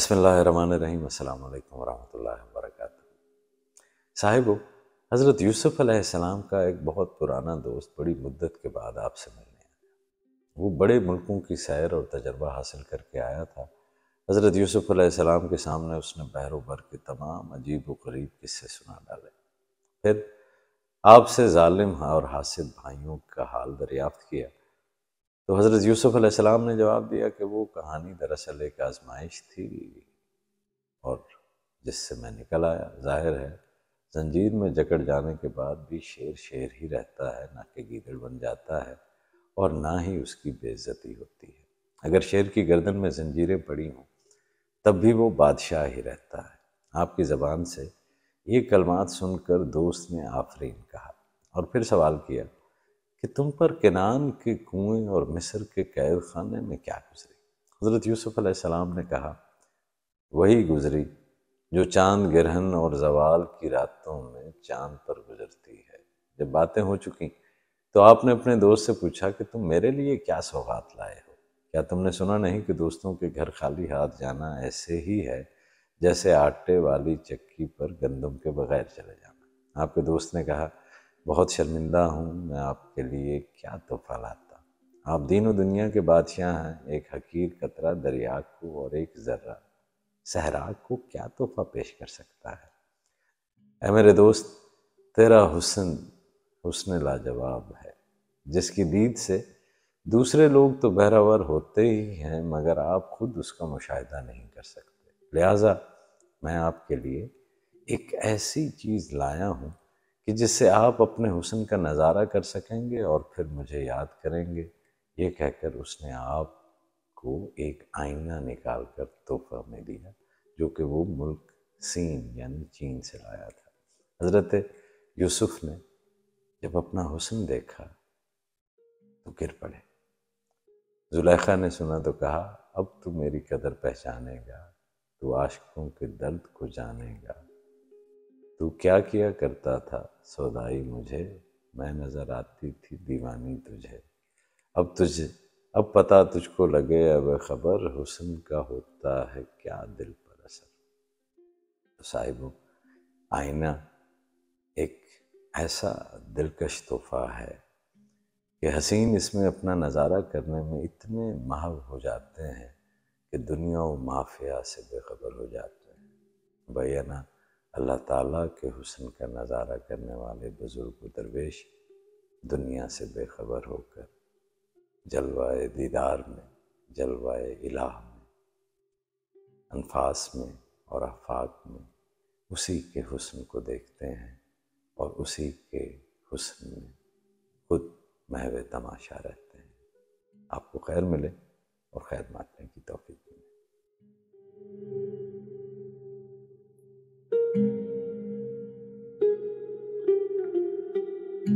बसमान रहीम अल्लाम वरहमल वर्क साहिबो हज़रत यूसुफ़ अलैहिस्सलाम का एक बहुत पुराना दोस्त बड़ी मुद्दत के बाद आपसे मिलने आया वो बड़े मुल्कों की सैर और तजर्बा हासिल करके आया था हज़रत यूसुफ़ अलैहिस्सलाम के सामने उसने बहरो भर के तमाम अजीब व गरीब किस्से सुना डाले फिर आपसे ालिम और हासिल भाइयों का हाल दरियाफ़्त किया तो हज़रत यूसुफ़ अलैहिस्सलाम ने जवाब दिया कि वो कहानी दरअसल एक आजमाइश थी और जिससे मैं निकल आया जाहिर है जंजीर में जकड़ जाने के बाद भी शेर शेर ही रहता है ना कि गीदड़ बन जाता है और ना ही उसकी बेइज्जती होती है अगर शेर की गर्दन में जंजीरें पड़ी हों तब भी वो बादशाह ही रहता है आपकी ज़बान से ये कलमात सुनकर दोस्त ने आफरीन कहा और फिर सवाल किया कि तुम पर किनान के कुएं और मिस्र के कैद खाने में क्या गुजरी हज़रत यूसुफ़ सलाम ने कहा वही गुजरी जो चांद ग्रहण और जवाल की रातों में चांद पर गुजरती है जब बातें हो चुकी तो आपने अपने दोस्त से पूछा कि तुम मेरे लिए क्या सौगात लाए हो क्या तुमने सुना नहीं कि दोस्तों के घर खाली हाथ जाना ऐसे ही है जैसे आटे वाली चक्की पर गंदम के बगैर चले जाना आपके दोस्त ने कहा बहुत शर्मिंदा हूँ मैं आपके लिए क्या तोहफा लाता आप दीनों दुनिया के बादशाह हैं एक हकीर कतरा दरिया को और एक जर्रा सहरा को क्या तोहफा पेश कर सकता है ए मेरे दोस्त तेरा हुसन हुसन लाजवाब है जिसकी दीद से दूसरे लोग तो बहरावर होते ही हैं मगर आप खुद उसका मुशाहिदा नहीं कर सकते लिहाजा मैं आपके लिए एक ऐसी चीज़ लाया हूँ कि जिससे आप अपने हुसन का नज़ारा कर सकेंगे और फिर मुझे याद करेंगे ये कहकर उसने आप को एक आईना निकाल कर तोहफा में दिया जो कि वो मुल्क सीन यानी चीन से लाया था हज़रत यूसुफ ने जब अपना हुसन देखा तो गिर पड़े जुलेखा ने सुना तो कहा अब तू मेरी कदर पहचानेगा तू आशकों के दर्द को जानेगा तू क्या किया करता था सौदाई मुझे मैं नज़र आती थी दीवानी तुझे अब तुझे अब पता तुझको लगे अब खबर हुसन का होता है क्या दिल पर असर तो साहिबों आईना एक ऐसा दिलकश तोहफा है कि हसीन इसमें अपना नज़ारा करने में इतने महव हो जाते हैं कि दुनिया व माफिया से बेखबर हो जाते हैं भैया ना अल्लाह ताला के हुसन का नज़ारा करने वाले बुज़ुर्ग दरवेश दुनिया से बेखबर होकर जलवाए दीदार में जलवाए इलाह में अनफास में और आफाक में उसी के हुसन को देखते हैं और उसी के हुसन में खुद महव तमाशा रहते हैं आपको खैर मिले और खैर मानने की तोफ़ी